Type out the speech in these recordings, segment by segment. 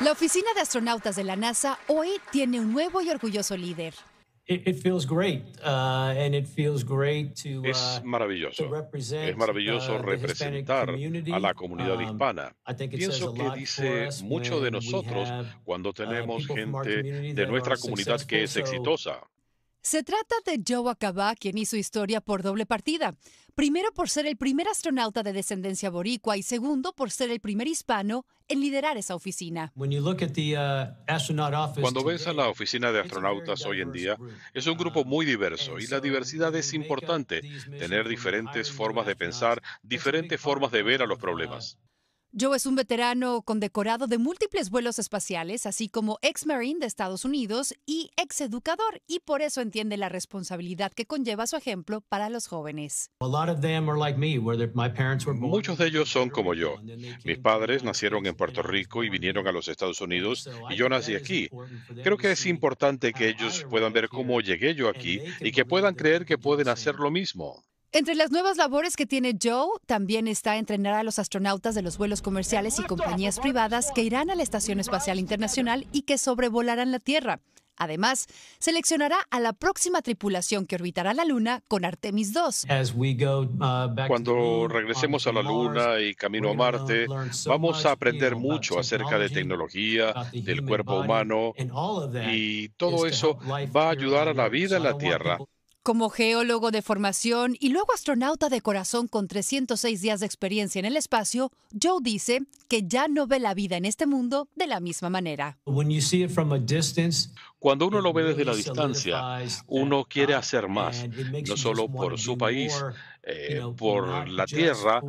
La Oficina de Astronautas de la NASA hoy tiene un nuevo y orgulloso líder. Es maravilloso. Es maravilloso uh, representar a la comunidad um, hispana. Pienso que dice mucho de nosotros cuando uh, tenemos gente de nuestra comunidad que es exitosa. Se trata de Joe Acaba, quien hizo historia por doble partida. Primero por ser el primer astronauta de descendencia boricua y segundo por ser el primer hispano en liderar esa oficina. Uh, Cuando ves a la oficina de astronautas hoy en día, es un grupo uh, muy diverso y la diversidad es importante, tener diferentes formas de pensar, diferentes formas de ver a los uh, problemas. Joe es un veterano condecorado de múltiples vuelos espaciales, así como ex marine de Estados Unidos y ex educador, y por eso entiende la responsabilidad que conlleva su ejemplo para los jóvenes. Muchos de ellos son como yo. Mis padres nacieron en Puerto Rico y vinieron a los Estados Unidos, y yo nací aquí. Creo que es importante que ellos puedan ver cómo llegué yo aquí y que puedan creer que pueden hacer lo mismo. Entre las nuevas labores que tiene Joe, también está entrenar a los astronautas de los vuelos comerciales y compañías privadas que irán a la Estación Espacial Internacional y que sobrevolarán la Tierra. Además, seleccionará a la próxima tripulación que orbitará la Luna con Artemis II. Uh, Cuando regresemos a la Luna y camino a Marte, vamos a aprender mucho acerca de tecnología, del cuerpo humano, y todo eso va a ayudar a la vida en la Tierra. Como geólogo de formación y luego astronauta de corazón con 306 días de experiencia en el espacio, Joe dice que ya no ve la vida en este mundo de la misma manera. Cuando uno lo ve desde la distancia, uno quiere hacer más, no solo por su país, eh, por la Tierra,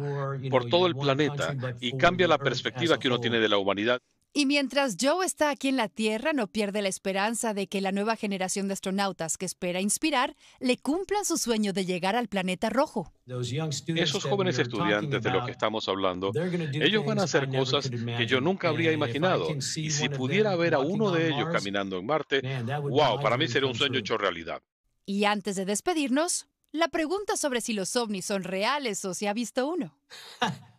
por todo el planeta, y cambia la perspectiva que uno tiene de la humanidad. Y mientras Joe está aquí en la Tierra, no pierde la esperanza de que la nueva generación de astronautas que espera inspirar le cumplan su sueño de llegar al planeta rojo. Esos jóvenes estudiantes de los que estamos hablando, ellos van a hacer cosas que yo nunca habría imaginado. Y si pudiera ver a uno de ellos caminando en Marte, wow, para mí sería un sueño hecho realidad. Y antes de despedirnos, la pregunta sobre si los ovnis son reales o si ha visto uno.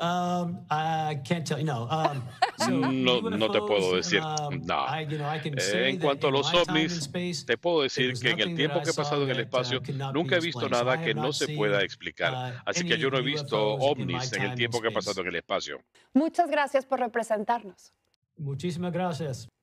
Um, I can't tell you. Um, no. no, no, te puedo decir um, nada. en cuanto a los ovnis, te puedo decir que en el tiempo que he pasado en el espacio nunca he visto nada que no se pueda explicar. Así que yo no he visto ovnis en el tiempo que he pasado en el espacio. Muchas gracias por representarnos. Muchísimas gracias.